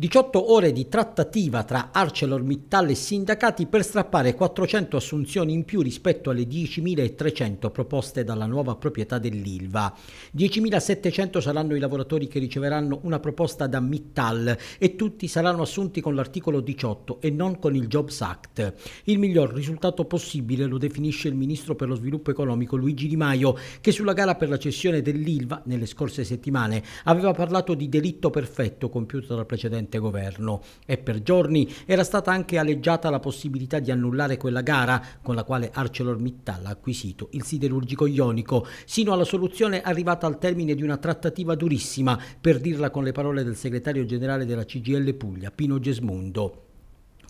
18 ore di trattativa tra ArcelorMittal e sindacati per strappare 400 assunzioni in più rispetto alle 10.300 proposte dalla nuova proprietà dell'ILVA. 10.700 saranno i lavoratori che riceveranno una proposta da Mittal e tutti saranno assunti con l'articolo 18 e non con il Jobs Act. Il miglior risultato possibile lo definisce il ministro per lo sviluppo economico Luigi Di Maio, che sulla gara per la cessione dell'ILVA nelle scorse settimane aveva parlato di delitto perfetto compiuto dal precedente precedente governo e per giorni era stata anche aleggiata la possibilità di annullare quella gara con la quale ArcelorMittal ha acquisito il siderurgico ionico, sino alla soluzione arrivata al termine di una trattativa durissima, per dirla con le parole del segretario generale della CGL Puglia, Pino Gesmundo.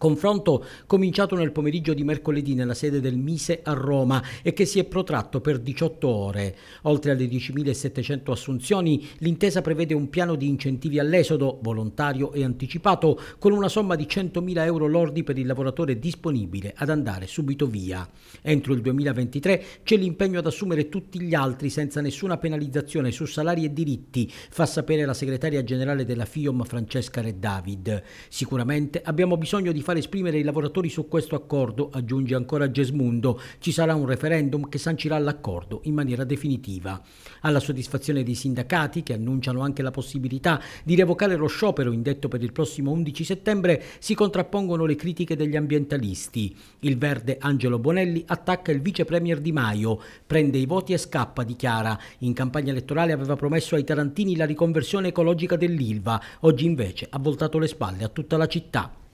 Confronto cominciato nel pomeriggio di mercoledì nella sede del Mise a Roma e che si è protratto per 18 ore. Oltre alle 10.700 assunzioni, l'intesa prevede un piano di incentivi all'esodo, volontario e anticipato, con una somma di 100.000 euro lordi per il lavoratore disponibile ad andare subito via. Entro il 2023 c'è l'impegno ad assumere tutti gli altri senza nessuna penalizzazione su salari e diritti, fa sapere la segretaria generale della FIOM Francesca Red David. Sicuramente abbiamo bisogno di fare far esprimere i lavoratori su questo accordo, aggiunge ancora Gesmundo. Ci sarà un referendum che sancirà l'accordo in maniera definitiva. Alla soddisfazione dei sindacati, che annunciano anche la possibilità di revocare lo sciopero indetto per il prossimo 11 settembre, si contrappongono le critiche degli ambientalisti. Il verde Angelo Bonelli attacca il vice premier Di Maio, prende i voti e scappa, dichiara. In campagna elettorale aveva promesso ai tarantini la riconversione ecologica dell'Ilva, oggi invece ha voltato le spalle a tutta la città.